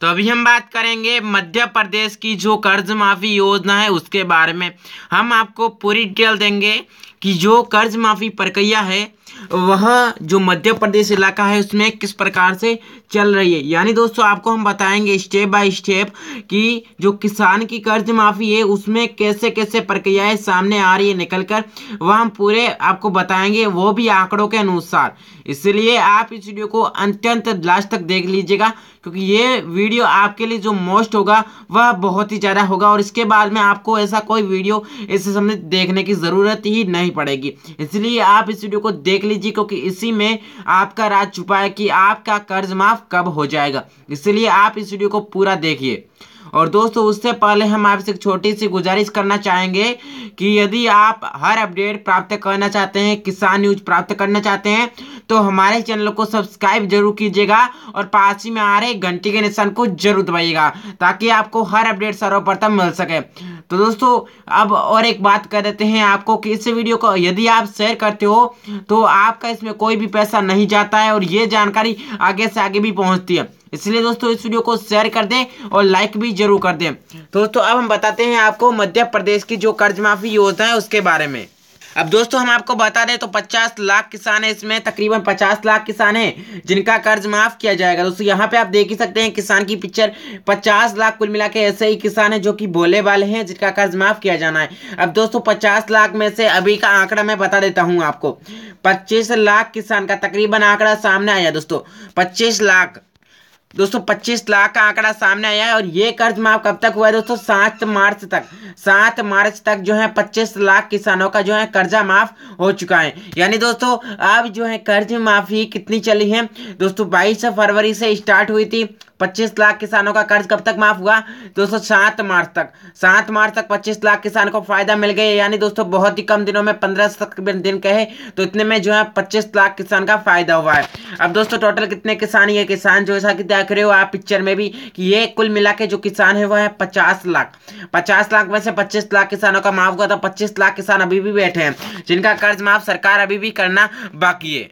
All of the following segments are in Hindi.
तो अभी हम बात करेंगे मध्य प्रदेश की जो कर्ज माफ़ी योजना है उसके बारे में हम आपको पूरी डिटेल देंगे कि जो कर्ज माफ़ी प्रक्रिया है वह जो मध्य प्रदेश इलाका है उसमें किस प्रकार से चल रही है यानी दोस्तों आपको हम बताएंगे स्टेप बाय स्टेप कि जो किसान की कर्ज माफ़ी है उसमें कैसे कैसे प्रक्रियाएं सामने आ रही है निकल कर वह हम पूरे आपको बताएंगे वो भी आंकड़ों के अनुसार इसलिए आप इस वीडियो को अंत्यंत लास्ट तक देख लीजिएगा क्योंकि ये वीडियो आपके लिए जो मोस्ट होगा वह बहुत ही ज़्यादा होगा और इसके बाद में आपको ऐसा कोई वीडियो इससे संबंधित देखने की ज़रूरत ही नहीं पड़ेगी इसलिए आप इस वीडियो को देख लीजिए क्योंकि इसी में आपका राज छुपा है कि आपका कर्ज माफ़ कब हो जाएगा इसलिए आप इस वीडियो को पूरा देखिए और दोस्तों उससे पहले हम आपसे एक छोटी सी गुजारिश करना चाहेंगे कि यदि आप हर अपडेट प्राप्त करना चाहते हैं किसान न्यूज प्राप्त करना चाहते हैं तो हमारे चैनल को सब्सक्राइब जरूर कीजिएगा और पास ही में आ रहे घंटी के निशान को जरूर दबाइएगा ताकि आपको हर अपडेट सर्वप्रथम मिल सके तो दोस्तों अब और एक बात कर देते हैं आपको कि इस वीडियो को यदि आप शेयर करते हो तो आपका इसमें कोई भी पैसा नहीं जाता है और ये जानकारी आगे से आगे भी पहुँचती है इसलिए दोस्तों इस वीडियो को शेयर कर दें और लाइक भी जरूर कर दें तो दोस्तों अब हम बताते हैं आपको मध्य प्रदेश की जो कर्ज माफी योजना है उसके बारे में अब दोस्तों हम आपको बता दें तो 50 लाख किसान है इसमें तकरीबन 50 लाख किसान है जिनका कर्ज माफ किया जाएगा दोस्तों यहाँ पे आप देख ही सकते हैं किसान की पिक्चर 50 लाख कुल मिला के ऐसे ही किसान है जो कि भोले वाले हैं जिनका कर्ज माफ किया जाना है अब दोस्तों पचास लाख में से अभी का आंकड़ा मैं बता देता हूँ आपको पच्चीस लाख किसान का तकरीबन आंकड़ा सामने आया दोस्तों पच्चीस लाख दोस्तों 25 लाख का आंकड़ा सामने आया है और ये कर्ज माफ कब तक हुआ है दोस्तों सात मार्च तक सात मार्च तक जो है 25 लाख किसानों का जो है कर्जा माफ हो चुका है यानी दोस्तों अब जो है कर्ज माफी कितनी चली है दोस्तों बाईस फरवरी से स्टार्ट हुई थी पच्चीस लाख किसानों का कर्ज कब तक माफ हुआ दोस्तों सात मार्च तक सात मार्च तक पच्चीस लाख किसान को फायदा मिल गया यानी दोस्तों बहुत ही कम दिनों में पंद्रह दिन कहे तो इतने में जो है पच्चीस लाख किसान का फायदा हुआ है अब दोस्तों टोटल कितने किसान ये किसान जो है देख रहे हो आप पिक्चर में भी कि ये कुल मिला के जो किसान है वह है पचास लाख पचास लाख में से पच्चीस लाख किसानों का माफ हुआ था तो पच्चीस लाख किसान अभी भी बैठे हैं जिनका कर्ज माफ सरकार अभी भी करना बाकी है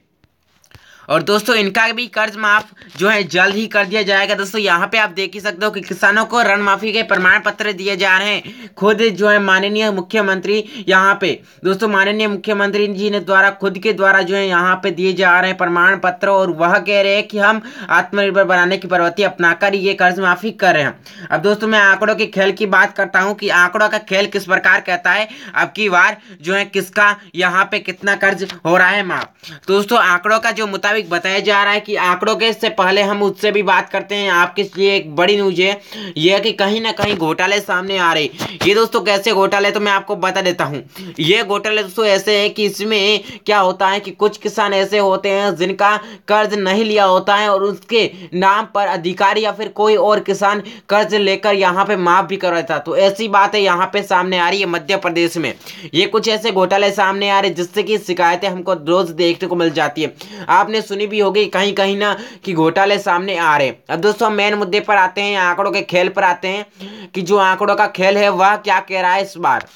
और दोस्तों इनका भी कर्ज माफ जो है जल्द ही कर दिया जाएगा दोस्तों यहाँ पे आप देख ही सकते हो कि किसानों को ऋण माफी के प्रमाण पत्र दिए जा रहे हैं खुद जो है माननीय मुख्यमंत्री यहाँ पे दोस्तों माननीय मुख्यमंत्री जी ने द्वारा खुद के द्वारा जो है यहाँ पे दिए जा रहे हैं प्रमाण पत्र और वह कह रहे हैं कि हम आत्मनिर्भर बनाने की प्रवृत्ति कर ये कर्ज माफी कर रहे हैं अब दोस्तों मैं आंकड़ों के खेल की बात करता हूँ कि आंकड़ों का खेल किस प्रकार कहता है अब की बार जो है किसका यहाँ पे कितना कर्ज हो रहा है माफ दोस्तों आंकड़ों का जो मुताबिक मुताबिक बताया जा रहा है कि आंकड़ों के इससे पहले हम उससे भी बात करते हैं आपके लिए एक बड़ी न्यूज है यह कि कहीं ना कहीं घोटाले सामने आ रहे ये दोस्तों कैसे घोटाले तो मैं आपको बता देता हूँ ये घोटाले दोस्तों ऐसे हैं कि इसमें क्या होता है कि कुछ किसान ऐसे होते हैं जिनका कर्ज नहीं लिया होता है और उसके नाम पर अधिकारी या फिर कोई और किसान कर्ज लेकर यहाँ पे माफ भी कर रहा था तो ऐसी बात है यहाँ पे सामने आ रही है मध्य प्रदेश में ये कुछ ऐसे घोटाले सामने आ रहे जिससे कि शिकायतें हमको रोज देखने को मिल जाती है आपने सुनी भी होगी कहीं कहीं ना कि घोटाले सामने आ रहे अब दोस्तों हम मेन मुद्दे पर आते हैं आंकड़ों के खेल पर आते हैं कि जो आंकड़ों का खेल है वह क्या कह रहा है इस बार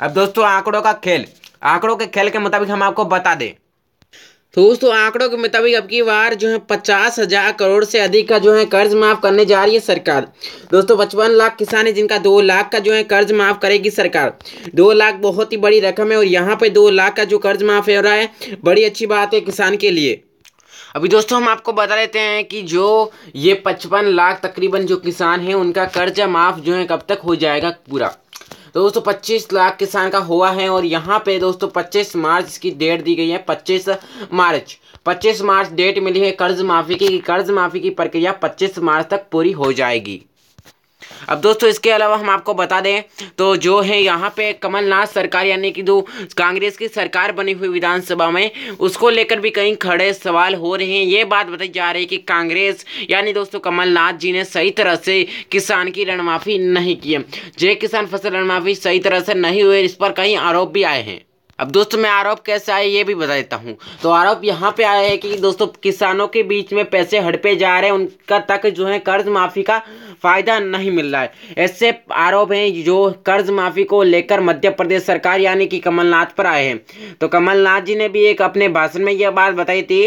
अब दोस्तों आंकड़ों का खेल आंकड़ों के खेल के मुताबिक हम आपको बता दें तो दोस्तों आंकड़ों के मुताबिक अब की बार जो है पचास हजार करोड़ से अधिक का जो है कर्ज माफ करने जा रही है सरकार दोस्तों पचपन लाख किसान है जिनका दो लाख का जो है कर्ज माफ करेगी सरकार दो लाख बहुत ही बड़ी रकम है और यहाँ पे दो लाख का जो कर्ज माफ हो रहा है बड़ी अच्छी बात है किसान के लिए अभी दोस्तों हम आपको बता देते हैं कि जो ये पचपन लाख तकरीबन जो किसान हैं उनका कर्जा माफ़ जो है कब तक हो जाएगा पूरा तो दोस्तों पच्चीस लाख किसान का हुआ है और यहाँ पे दोस्तों पच्चीस मार्च की डेट दी गई है पच्चीस मार्च पच्चीस मार्च डेट मिली है कर्ज माफ़ी की कर्ज माफ़ी की प्रक्रिया पच्चीस मार्च तक पूरी हो जाएगी अब दोस्तों इसके अलावा हम आपको बता दें तो जो है यहाँ पे कमलनाथ सरकार यानी कि जो कांग्रेस की सरकार बनी हुई विधानसभा में उसको लेकर भी कई खड़े सवाल हो रहे हैं ये बात बताई जा रही है कि कांग्रेस यानी दोस्तों कमलनाथ जी ने सही तरह से किसान की ऋणमाफी नहीं की है जे किसान फसल ऋणमाफी सही तरह से नहीं हुई इस पर कई आरोप भी आए हैं अब दोस्तों मैं आरोप कैसे आया ये भी बता देता हूँ तो आरोप यहाँ पे आया है कि दोस्तों किसानों के बीच में पैसे हड़पे जा रहे हैं उनका तक जो है कर्ज माफ़ी का फ़ायदा नहीं मिल रहा है ऐसे आरोप हैं जो कर्ज माफ़ी को लेकर मध्य प्रदेश सरकार यानी कि कमलनाथ पर आए हैं तो कमलनाथ जी ने भी एक अपने भाषण में यह बात बताई थी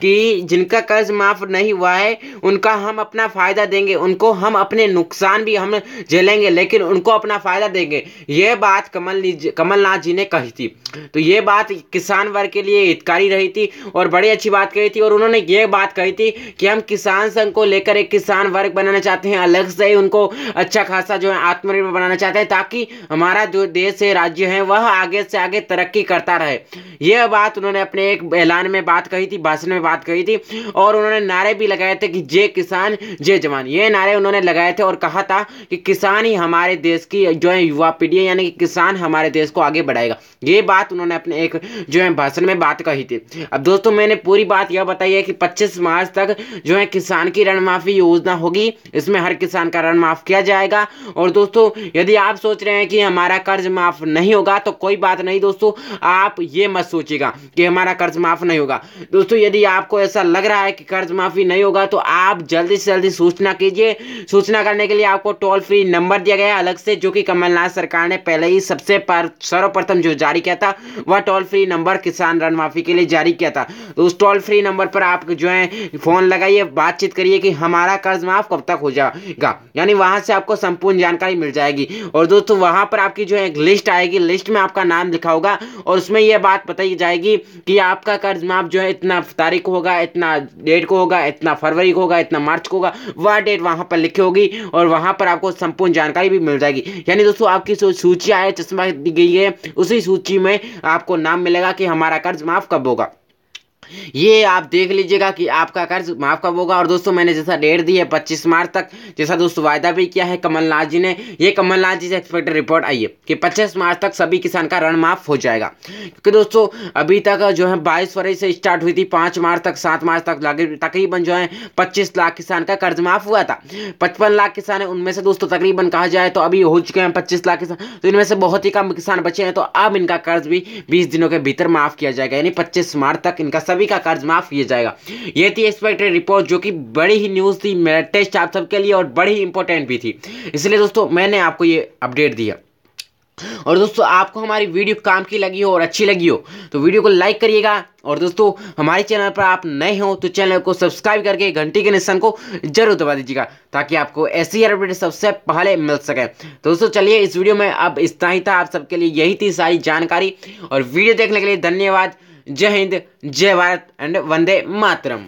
कि जिनका कर्ज माफ़ नहीं हुआ है उनका हम अपना फ़ायदा देंगे उनको हम अपने नुकसान भी हम झेलेंगे लेकिन उनको अपना फ़ायदा देंगे यह बात कमल कमलनाथ जी ने कही थी तो ये बात किसान वर्ग के लिए हितकारी रही थी और बड़ी अच्छी बात कही थी और उन्होंने ये बात कही थी कि हम किसान संघ को लेकर एक किसान वर्ग बनाना चाहते हैं अलग से उनको अच्छा खासा जो है आत्मनिर्भर बनाना चाहते हैं ताकि हमारा जो देश है राज्य है वह आगे से आगे तरक्की करता रहे यह बात उन्होंने अपने एक ऐलान में बात कही थी भाषण में बात कही थी और उन्होंने नारे भी लगाए थे कि जय किसान जय जवान ये नारे उन्होंने लगाए थे और कहा था कि किसान ही हमारे देश की जो है युवा पीढ़ी यानी कि किसान हमारे देश को आगे बढ़ाएगा ये बात बात उन्होंने अपने एक जो है भाषण में बात कही थी अब दोस्तों मैंने पूरी बात यह बताई है कि पच्चीस मार्च तक जो है किसान की ऋण माफी योजना होगी इसमें हर किसान का ऋण माफ किया जाएगा और दोस्तों यदि आप सोच रहे हैं कि हमारा कर्ज माफ नहीं होगा तो कोई बात नहीं दोस्तों आप ये मत सोचिएगा कि हमारा कर्ज माफ नहीं होगा दोस्तों यदि आपको ऐसा लग रहा है कि कर्ज माफी नहीं होगा तो आप जल्दी से जल्दी सूचना कीजिए सूचना करने के लिए आपको टोल फ्री नंबर दिया गया अलग से जो कि कमलनाथ सरकार ने पहले ही सबसे सर्वप्रथम जो जारी किया था वह टोल फ्री नंबर किसान ऋण माफी के लिए जारी किया था तो उस टोल फ्री नंबर पर आप जो है फोन लगाइए बातचीत करिए कि हमारा कर्ज माफ कब तक हो जाएगा यानी वहां से आपको संपूर्ण जानकारी मिल जाएगी और दोस्तों वहां पर आपकी जो है एक लिस्ट आएगी लिस्ट में आपका नाम लिखा होगा और उसमें यह बात बताई जाएगी कि आपका कर्ज माफ जो है इतना तारीख होगा इतना डेट को होगा इतना फरवरी को होगा इतना मार्च को होगा वह डेट वहां पर लिखी होगी और वहां पर आपको संपूर्ण जानकारी भी मिल जाएगी यानी दोस्तों आपकी सूची आए चश्मा दी गई है उसी सूची में आपको नाम मिलेगा कि हमारा कर्ज माफ़ कब होगा ये आप देख लीजिएगा कि आपका कर्ज माफ कब होगा और दोस्तों मैंने जैसा डेट दी है पच्चीस मार्च तक जैसा दोस्तों वायदा भी किया है कमलनाथ जी ने ये कमलनाथ जी से एक्सपेक्टेड रिपोर्ट आई है कि पच्चीस मार्च तक सभी किसान का ऋण माफ हो जाएगा क्योंकि दोस्तों अभी तक जो है बाईस फरवरी से स्टार्ट हुई थी पांच मार्च तक सात मार्च तक तकरीबन जो है पच्चीस लाख किसान का कर्ज माफ हुआ था पचपन लाख किसान है उनमें से दोस्तों तकरीबन कहा जाए तो अभी हो चुके हैं पच्चीस लाख किसान तो इनमें से बहुत ही कम किसान बचे हैं तो अब इनका कर्ज भी बीस दिनों के भीतर माफ किया जाएगा यानी पच्चीस मार्च तक इनका सभी का कर्ज माफ किया जाएगा ये थी एक्सपेक्टेड रिपोर्ट जो कि बड़ी ही न्यूज़ थी लेटेस्ट आप सबके लिए और बड़ी इंपॉर्टेंट भी थी इसलिए दोस्तों मैंने आपको ये अपडेट दिया और दोस्तों आपको हमारी वीडियो काम की लगी हो और अच्छी लगी हो तो वीडियो को लाइक करिएगा और दोस्तों हमारे चैनल पर आप नए हो तो चैनल को सब्सक्राइब करके घंटी के निशान को जरूर दबा दीजिएगा ताकि आपको ऐसी अपडेट सबसे पहले मिल सके तो दोस्तों चलिए इस वीडियो में अब इतना ही था आप सबके लिए यही थी सारी जानकारी और वीडियो देखने के लिए धन्यवाद జై హింద్ జై భారత్ అండ్ వందే మాతరం